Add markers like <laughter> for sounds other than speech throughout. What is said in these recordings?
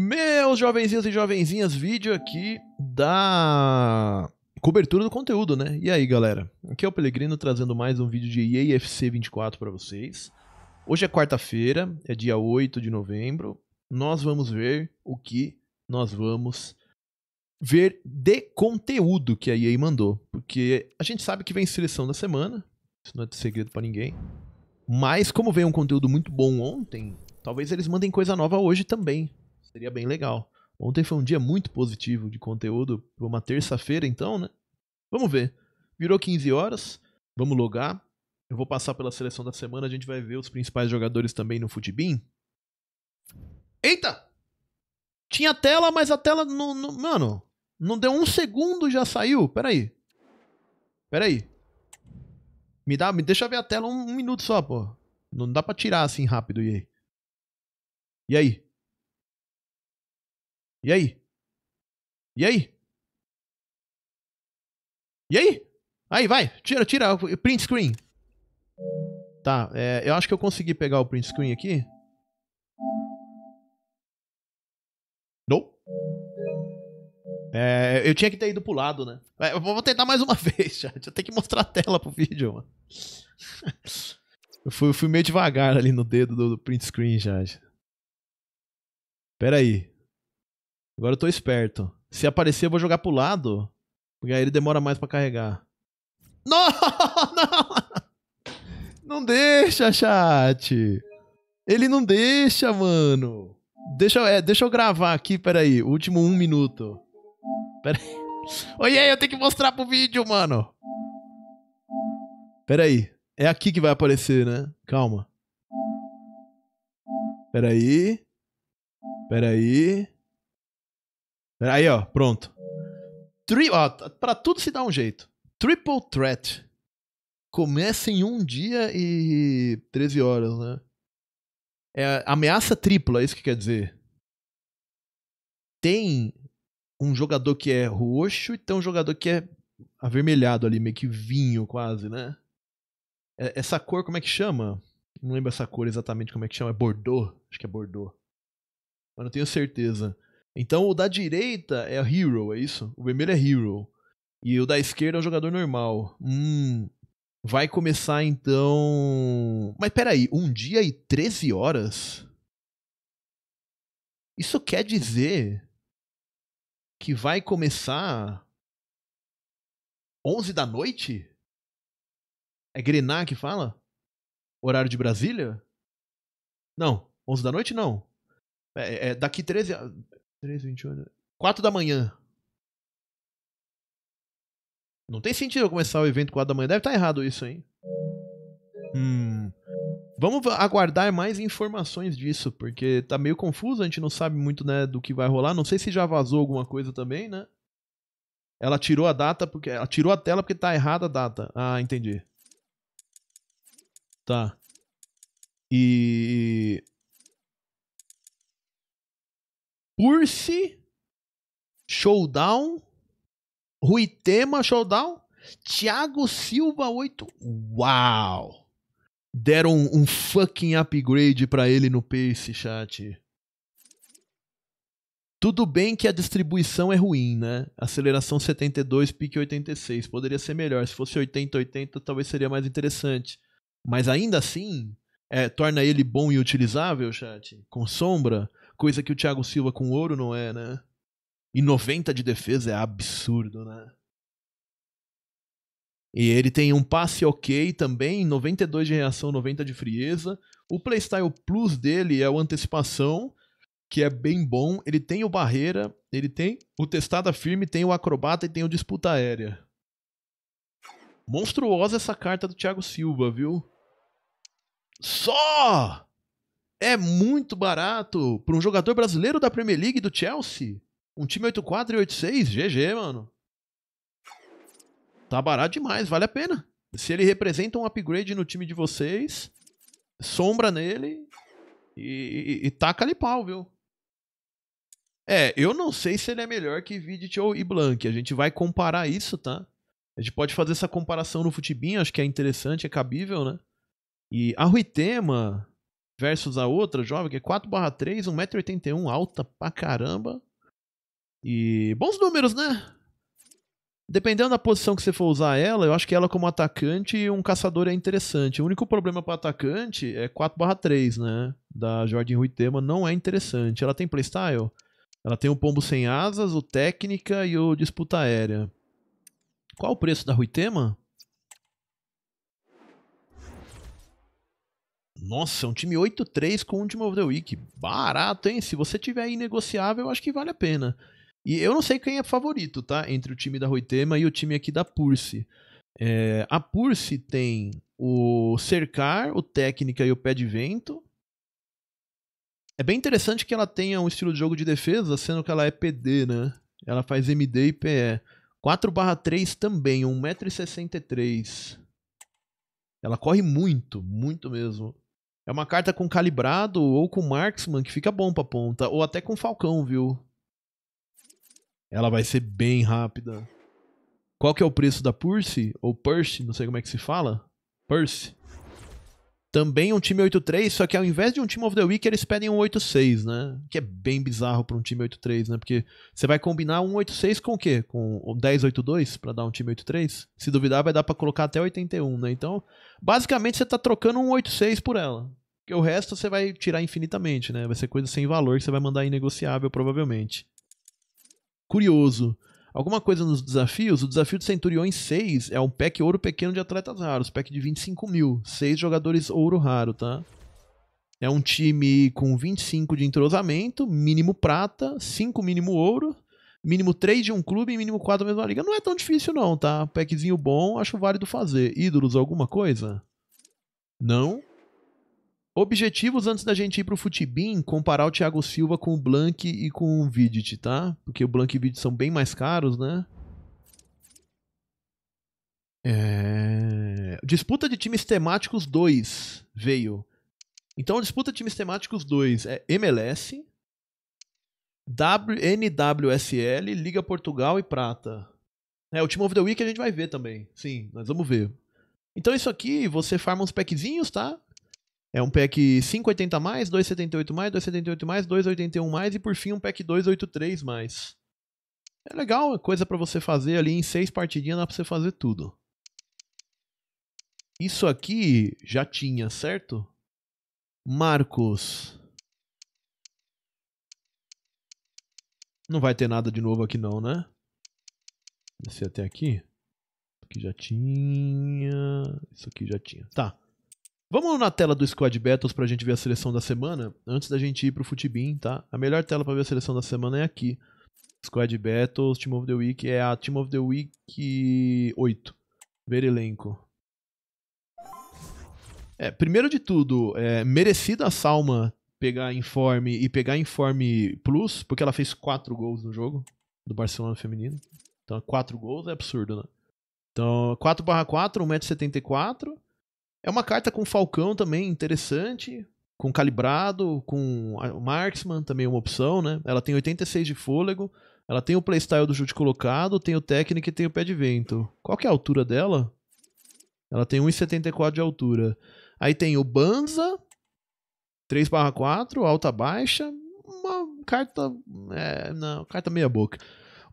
Meus jovenzinhos e jovenzinhas, vídeo aqui da cobertura do conteúdo, né? E aí, galera? Aqui é o Pelegrino trazendo mais um vídeo de EAFC 24 para vocês. Hoje é quarta-feira, é dia 8 de novembro. Nós vamos ver o que nós vamos ver de conteúdo que a EA mandou, porque a gente sabe que vem seleção da semana, isso não é segredo para ninguém. Mas como veio um conteúdo muito bom ontem, talvez eles mandem coisa nova hoje também. Seria bem legal. Ontem foi um dia muito positivo de conteúdo para uma terça-feira, então, né? Vamos ver. Virou 15 horas, vamos logar. Eu vou passar pela seleção da semana, a gente vai ver os principais jogadores também no Futibin. Eita! Tinha tela, mas a tela não, não, Mano, não deu um segundo já saiu. Peraí. Peraí. Me, dá, me deixa ver a tela um, um minuto só, pô. Não dá pra tirar assim rápido, e aí? E aí? E aí? E aí? E aí? Aí, vai, tira, tira, print screen. Tá, é, eu acho que eu consegui pegar o print screen aqui. Não. É, eu tinha que ter ido pro lado, né? É, eu vou tentar mais uma <laughs> vez, já. Eu tenho que mostrar a tela pro vídeo, mano. Eu fui, eu fui meio devagar ali no dedo do, do print screen, já. Pera aí. Agora eu tô esperto. Se aparecer, eu vou jogar pro lado. Porque aí ele demora mais para carregar. <laughs> Não! Não! Não deixa, chat! Ele não deixa, mano! Deixa, é, deixa eu gravar aqui, peraí. O último um minuto. Peraí. <laughs> Oi, aí, eu tenho que mostrar pro vídeo, mano! Peraí. É aqui que vai aparecer, né? Calma. Peraí. Peraí. Aí, ó, pronto. Tri ó, pra tudo se dá um jeito. Triple Threat. Começa em um dia e 13 horas, né? É ameaça tripla, é isso que quer dizer. Tem um jogador que é roxo e tem um jogador que é avermelhado ali, meio que vinho quase, né? É, essa cor, como é que chama? Não lembro essa cor exatamente como é que chama. É Bordeaux? Acho que é Bordeaux. Mas não tenho certeza. Então o da direita é hero, é isso? O vermelho é hero. E o da esquerda é o jogador normal. Hum. Vai começar então. Mas peraí, um dia e 13 horas? Isso quer dizer que vai começar 11 da noite? É Grenar que fala? Horário de Brasília? Não, 11 da noite não. É, é, daqui 13. 3, 28. 4 da manhã. Não tem sentido eu começar o evento 4 da manhã. Deve estar tá errado isso, hein? Hum. Vamos aguardar mais informações disso, porque tá meio confuso, a gente não sabe muito, né, do que vai rolar. Não sei se já vazou alguma coisa também, né? Ela tirou a data porque ela tirou a tela porque tá errada a data. Ah, entendi. Tá. E Purse, Showdown, Ruitema Showdown, Thiago Silva 8. Uau! Deram um, um fucking upgrade para ele no pace, chat. Tudo bem que a distribuição é ruim, né? Aceleração 72, pique 86. Poderia ser melhor. Se fosse 80, 80, talvez seria mais interessante. Mas ainda assim, é, torna ele bom e utilizável, chat? Com sombra? Coisa que o Thiago Silva com ouro não é, né? E 90 de defesa é absurdo, né? E ele tem um passe ok também, 92 de reação, 90 de frieza. O playstyle plus dele é o antecipação, que é bem bom. Ele tem o barreira, ele tem o testada firme, tem o acrobata e tem o disputa aérea. Monstruosa essa carta do Thiago Silva, viu? Só! é muito barato para um jogador brasileiro da Premier League do Chelsea. Um time 8-4 e 8-6, GG, mano. Tá barato demais, vale a pena. Se ele representa um upgrade no time de vocês, sombra nele e, e, e taca ali pau, viu? É, eu não sei se ele é melhor que Vidic ou Blank. A gente vai comparar isso, tá? A gente pode fazer essa comparação no Futibin, acho que é interessante, é cabível, né? E a Ruitema, versus a outra jovem, que é 4/3, 1,81m, alta pra caramba. E bons números, né? Dependendo da posição que você for usar ela, eu acho que ela como atacante e um caçador é interessante. O único problema para atacante é 4/3, né? Da Jordan Ruitema não é interessante. Ela tem playstyle? Ela tem o pombo sem asas, o técnica e o disputa aérea. Qual o preço da Ruitema? Nossa, um time 8-3 com o Team of the Week. Barato, hein? Se você tiver aí negociável, eu acho que vale a pena. E eu não sei quem é favorito, tá? Entre o time da Roitema e o time aqui da Purse. É, a Purse tem o Cercar, o Técnica e o Pé de Vento. É bem interessante que ela tenha um estilo de jogo de defesa, sendo que ela é PD, né? Ela faz MD e PE. 4/3 também, 1,63m. Ela corre muito, muito mesmo. É uma carta com calibrado ou com marksman que fica bom pra ponta. Ou até com falcão, viu? Ela vai ser bem rápida. Qual que é o preço da Purse? Ou Purse? Não sei como é que se fala. Purse? também um time 8-3, só que ao invés de um time of the week, eles pedem um 8-6, né? Que é bem bizarro para um time 8-3, né? Porque você vai combinar um 8-6 com o quê? Com 10-8-2 para dar um time 8-3? Se duvidar, vai dar para colocar até 81, né? Então, basicamente você tá trocando um 8-6 por ela. Porque o resto você vai tirar infinitamente, né? Vai ser coisa sem valor que você vai mandar inegociável, provavelmente. Curioso. Alguma coisa nos desafios, o desafio de Centuriões 6 é um pack ouro pequeno de atletas raros, pack de 25 mil, 6 jogadores ouro raro, tá? É um time com 25 de entrosamento, mínimo prata, 5 mínimo ouro, mínimo 3 de um clube e mínimo 4 da mesma liga. Não é tão difícil não, tá? Packzinho bom, acho válido fazer. Ídolos, alguma coisa? Não? Objetivos antes da gente ir pro Futibin, comparar o Thiago Silva com o Blank e com o Vidit, tá? Porque o Blank e o Vidit são bem mais caros, né? É... Disputa de times temáticos 2 veio. Então, disputa de times temáticos 2 é MLS, w, NWSL, Liga Portugal e Prata. É, o Team of the Week a gente vai ver também. Sim, nós vamos ver. Então, isso aqui, você farma uns packzinhos, tá? É um pack 580 mais, 278 mais, 278 mais, 281 mais e por fim um pack 283 mais. É legal, é coisa para você fazer ali em seis partidinhas, dá pra você fazer tudo. Isso aqui já tinha, certo? Marcos. Não vai ter nada de novo aqui não, né? Descer até aqui. Isso aqui já tinha. Isso aqui já tinha. Tá. Vamos na tela do Squad Battles pra gente ver a seleção da semana? Antes da gente ir pro Futibin, tá? A melhor tela pra ver a seleção da semana é aqui. Squad Battles, Team of the Week, é a Team of the Week 8. Ver elenco. É, primeiro de tudo, é, merecida a Salma pegar informe e pegar informe plus, porque ela fez 4 gols no jogo do Barcelona feminino. Então 4 gols é absurdo, né? Então 4/4, 1,74m. É uma carta com Falcão também interessante, com Calibrado, com Marksman também é uma opção, né? Ela tem 86 de fôlego, ela tem o playstyle do chute colocado, tem o técnico e tem o pé de vento. Qual que é a altura dela? Ela tem 1,74 de altura. Aí tem o Banza, 3/4, alta baixa, uma carta, é, não, carta meia boca.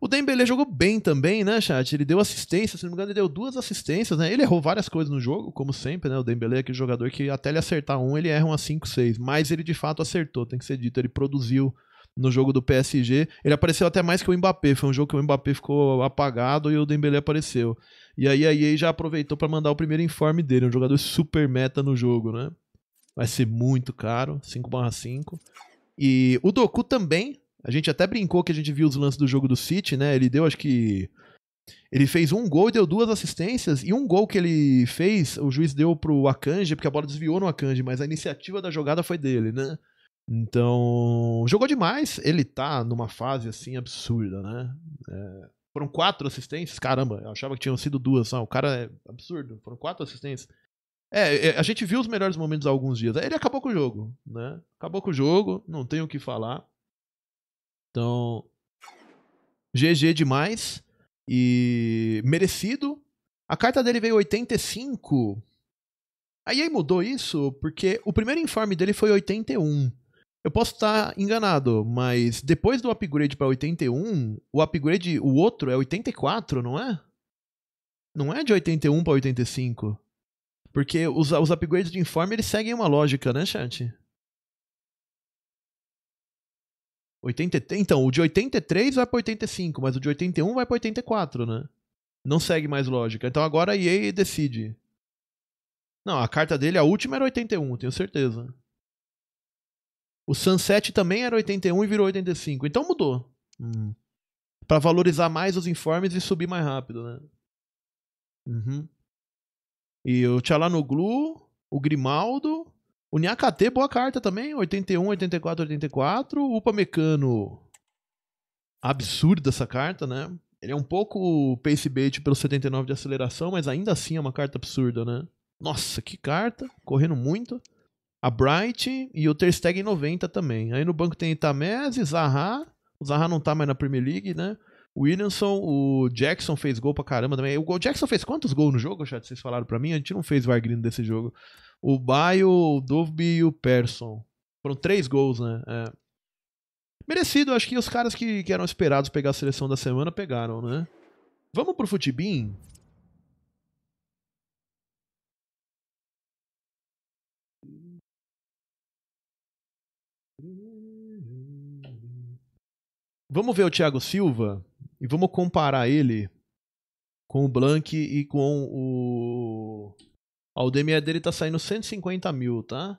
O Dembele jogou bem também, né, chat? Ele deu assistência, se não me engano, ele deu duas assistências, né? Ele errou várias coisas no jogo, como sempre, né? O Dembele é aquele jogador que até ele acertar um, ele erra umas 5, 6. Mas ele de fato acertou, tem que ser dito. Ele produziu no jogo do PSG. Ele apareceu até mais que o Mbappé. Foi um jogo que o Mbappé ficou apagado e o Dembélé apareceu. E aí a EA já aproveitou para mandar o primeiro informe dele, um jogador super meta no jogo, né? Vai ser muito caro, 5/5. E o Doku também a gente até brincou que a gente viu os lances do jogo do City, né? Ele deu, acho que. Ele fez um gol e deu duas assistências. E um gol que ele fez, o juiz deu pro Akanji, porque a bola desviou no Akanji, mas a iniciativa da jogada foi dele, né? Então, jogou demais. Ele tá numa fase assim absurda, né? É, foram quatro assistências, caramba, eu achava que tinham sido duas. Não, o cara é absurdo, foram quatro assistências. É, é a gente viu os melhores momentos há alguns dias. Ele acabou com o jogo, né? Acabou com o jogo, não tem o que falar. Então, GG demais e merecido. A carta dele veio 85. Aí mudou isso porque o primeiro informe dele foi 81. Eu posso estar enganado, mas depois do upgrade para 81, o upgrade, o outro é 84, não é? Não é de 81 para 85. Porque os, os upgrades de informe eles seguem uma lógica, né, chat? 80, então, o de 83 vai para 85, mas o de 81 vai para 84, né? Não segue mais lógica. Então agora a EA decide. Não, a carta dele, a última era 81, tenho certeza. O Sunset também era 81 e virou 85. Então mudou. Hum. Para valorizar mais os informes e subir mais rápido, né? Uhum. E o Tchalanoglu, o Grimaldo, o Nhacatê, boa carta também. 81, 84, 84. Upa Mecano. Absurda essa carta, né? Ele é um pouco pace bait pelo 79 de aceleração, mas ainda assim é uma carta absurda, né? Nossa, que carta. Correndo muito. A Bright e o Tersteg 90 também. Aí no banco tem Itamese, Zaha. O Zaha não tá mais na Premier League, né? O Williamson, o Jackson fez gol pra caramba também. O Jackson fez quantos gols no jogo, chat? Vocês falaram pra mim? A gente não fez o nesse desse jogo o Baio, o Dovby e o Persson. Foram três gols, né? É. Merecido, acho que os caras que, que eram esperados pegar a seleção da semana pegaram, né? Vamos pro Futibin? Vamos ver o Thiago Silva e vamos comparar ele com o Blank e com o Ó, o DME dele tá saindo 150 mil, tá?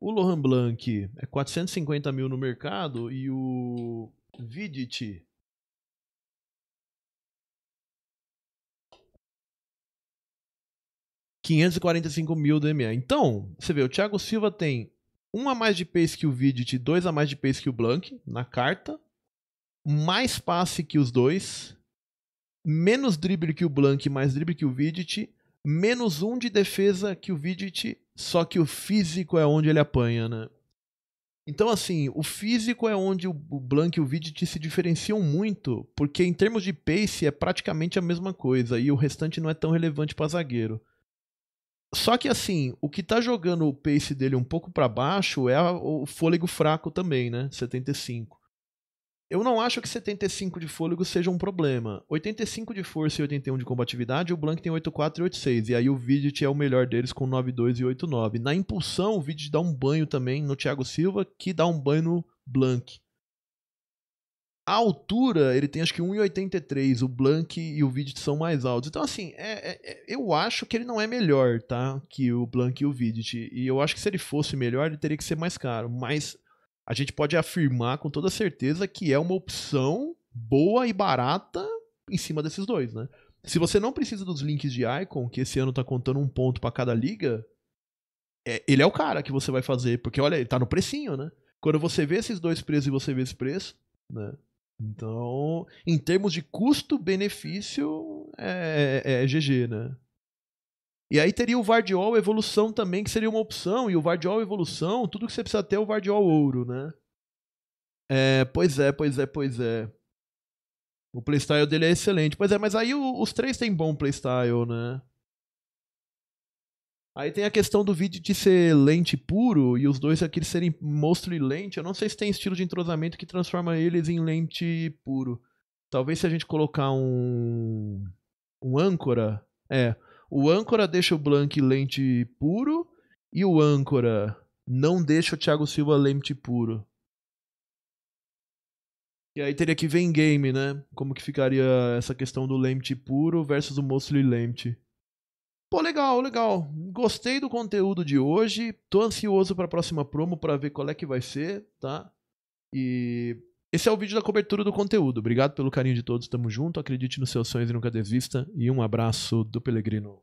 O Lohan Blanc é 450 mil no mercado e o Vidit ...545 mil DMA. Então, você vê, o Thiago Silva tem um a mais de pace que o Vidit, dois a mais de pace que o Blank na carta, mais passe que os dois, menos drible que o Blank, mais drible que o Vidit, menos um de defesa que o Vidic, só que o físico é onde ele apanha, né? Então, assim, o físico é onde o Blank e o Vidic se diferenciam muito, porque em termos de pace é praticamente a mesma coisa e o restante não é tão relevante para zagueiro. Só que, assim, o que tá jogando o pace dele um pouco para baixo é o fôlego fraco também, né? 75. Eu não acho que 75 de fôlego seja um problema. 85 de força e 81 de combatividade, o Blank tem 84 e 86. E aí o Vidit é o melhor deles com 92 e 89. Na impulsão, o Vidit dá um banho também no Thiago Silva, que dá um banho no Blank. A altura, ele tem acho que 1,83. O Blank e o Vidit são mais altos. Então, assim, é, é, é, eu acho que ele não é melhor, tá? Que o Blank e o Vidit. E eu acho que se ele fosse melhor, ele teria que ser mais caro. Mas a gente pode afirmar com toda certeza que é uma opção boa e barata em cima desses dois, né? Se você não precisa dos links de Icon, que esse ano tá contando um ponto para cada liga, é, ele é o cara que você vai fazer, porque olha, ele tá no precinho, né? Quando você vê esses dois preços e você vê esse preço, né? Então, em termos de custo-benefício, é, é, é GG, né? E aí teria o Vardiol Evolução também, que seria uma opção. E o Vardiol Evolução, tudo que você precisa ter é o Vardiol Ouro, né? É, pois é, pois é, pois é. O playstyle dele é excelente. Pois é, mas aí o, os três têm bom playstyle, né? Aí tem a questão do vídeo de ser lente puro e os dois aqui serem monstro e lente. Eu não sei se tem estilo de entrosamento que transforma eles em lente puro. Talvez se a gente colocar um. um âncora. É. O âncora deixa o Blank lente puro e o âncora não deixa o Thiago Silva lente puro. E aí teria que ver em game, né? Como que ficaria essa questão do lente puro versus o Mostly lente. Pô, legal, legal. Gostei do conteúdo de hoje. Tô ansioso para a próxima promo para ver qual é que vai ser, tá? E esse é o vídeo da cobertura do conteúdo. Obrigado pelo carinho de todos. Tamo junto. Acredite nos seus sonhos e nunca desista. E um abraço do Pelegrino.